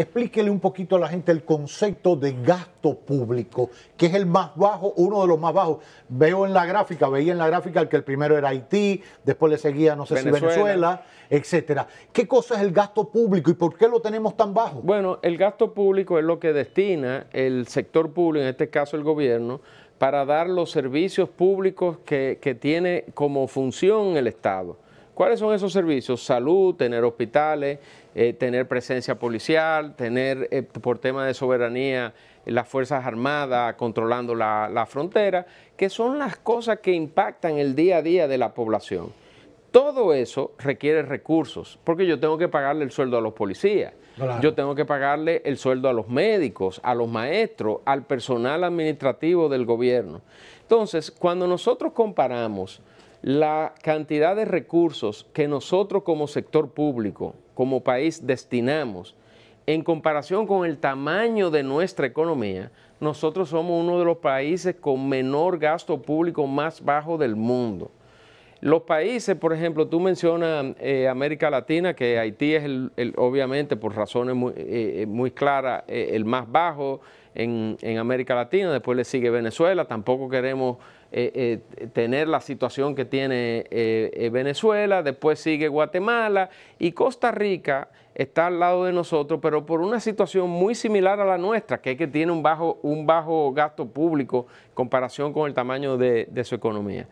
Explíquele un poquito a la gente el concepto de gasto público, que es el más bajo, uno de los más bajos. Veo en la gráfica, veía en la gráfica que el primero era Haití, después le seguía, no sé si Venezuela, etcétera. ¿Qué cosa es el gasto público y por qué lo tenemos tan bajo? Bueno, el gasto público es lo que destina el sector público, en este caso el gobierno, para dar los servicios públicos que, que tiene como función el Estado. ¿Cuáles son esos servicios? Salud, tener hospitales, eh, tener presencia policial, tener eh, por tema de soberanía las Fuerzas Armadas controlando la, frontera, que son las cosas que impactan el día a día de la población. Todo eso requiere recursos, porque yo tengo que pagarle el sueldo a los policías, yo tengo que pagarle el sueldo a los médicos, a los maestros, al personal administrativo del gobierno. Entonces, cuando nosotros comparamos la cantidad de recursos que nosotros como sector público, como país, destinamos en comparación con el tamaño de nuestra economía, nosotros somos uno de los países con menor gasto público más bajo del mundo. Los países, por ejemplo, tú mencionas eh, América Latina, que Haití es el, obviamente por razones muy, eh, eh, claras el más bajo en, América Latina, después le sigue Venezuela, tampoco queremos tener la situación que tiene Venezuela, después sigue Guatemala y Costa Rica está al lado de nosotros, pero por una situación muy similar a la nuestra, que es que tiene un bajo, un bajo gasto público en comparación con el tamaño de su economía.